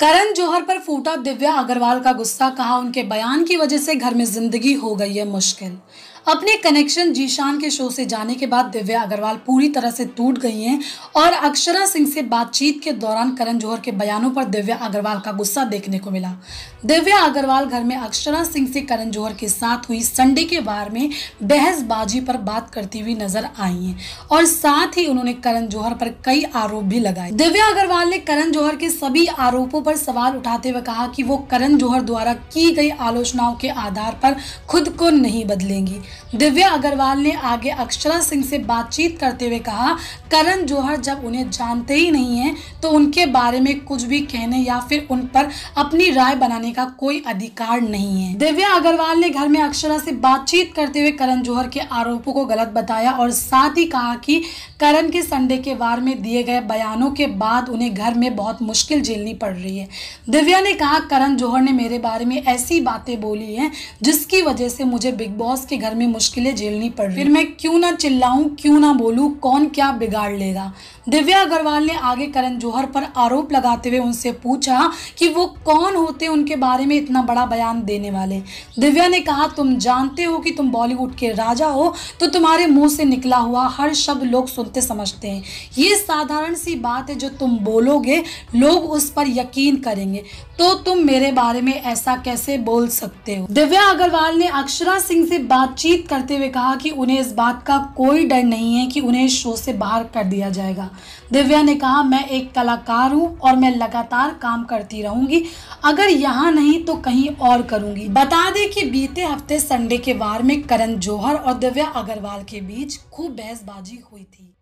करण जौहर पर फूटा दिव्या अग्रवाल का गुस्सा कहा उनके बयान की वजह से घर में जिंदगी हो गई है मुश्किल अपने कनेक्शन जीशान के शो से जाने के बाद दिव्या अग्रवाल पूरी तरह से टूट गई हैं और अक्षरा सिंह से बातचीत के दौरान करण जौहर के बयानों पर दिव्या अग्रवाल का गुस्सा देखने को मिला दिव्या अग्रवाल घर में अक्षरा सिंह से करण जौहर के साथ हुई संडे के बार में बहसबाजी पर बात करती हुई नजर आई हैं और साथ ही उन्होंने करण जौहर पर कई आरोप भी लगाए दिव्या अग्रवाल ने करण जौहर के सभी आरोपों पर सवाल उठाते हुए कहा कि वो करण जौहर द्वारा की गई आलोचनाओं के आधार पर खुद को नहीं बदलेंगी दिव्या अग्रवाल ने आगे अक्षरा सिंह से बातचीत करते हुए कहा करण जौहर जब उन्हें जानते ही नहीं हैं तो उनके बारे में कुछ भी कहने या फिर उन पर अपनी राय बनाने का कोई अधिकार नहीं है दिव्या अग्रवाल ने घर में अक्षरा से बातचीत करते हुए करण जौहर के आरोपों को गलत बताया और साथ ही कहा कि करण के संडे के वार में दिए गए बयानों के बाद उन्हें घर में बहुत मुश्किल झेलनी पड़ रही है दिव्या ने कहा करण जौहर ने मेरे बारे में ऐसी बातें बोली हैं जिसकी वजह से मुझे बिग बॉस के घर में मुश्किलें झेलनी पड़ रही फिर मैं क्यों ना चिल्लाऊं क्यों ना बोलूं कौन क्या बिगाड़ लेगा दिव्या अग्रवाल ने आगे करण जौहर पर आरोप लगाते हुए उनसे पूछा कि वो कौन होते उनके बारे में इतना बड़ा बयान देने वाले दिव्या ने कहा तुम जानते हो कि तुम बॉलीवुड के राजा हो तो तुम्हारे मुंह से निकला हुआ हर शब्द लोग सुनते समझते हैं ये साधारण सी बात है जो तुम बोलोगे लोग उस पर यकीन करेंगे तो तुम मेरे बारे में ऐसा कैसे बोल सकते हो दिव्या अग्रवाल ने अक्षरा सिंह से बातचीत करते हुए कहा कि उन्हें इस बात का कोई डर नहीं है कि उन्हें शो से बाहर कर दिया जाएगा दिव्या ने कहा मैं एक कलाकार हूँ और मैं लगातार काम करती रहूंगी अगर यहाँ नहीं तो कहीं और करूंगी बता दें कि बीते हफ्ते संडे के वार में करण जौहर और दिव्या अग्रवाल के बीच खूब बहसबाजी हुई थी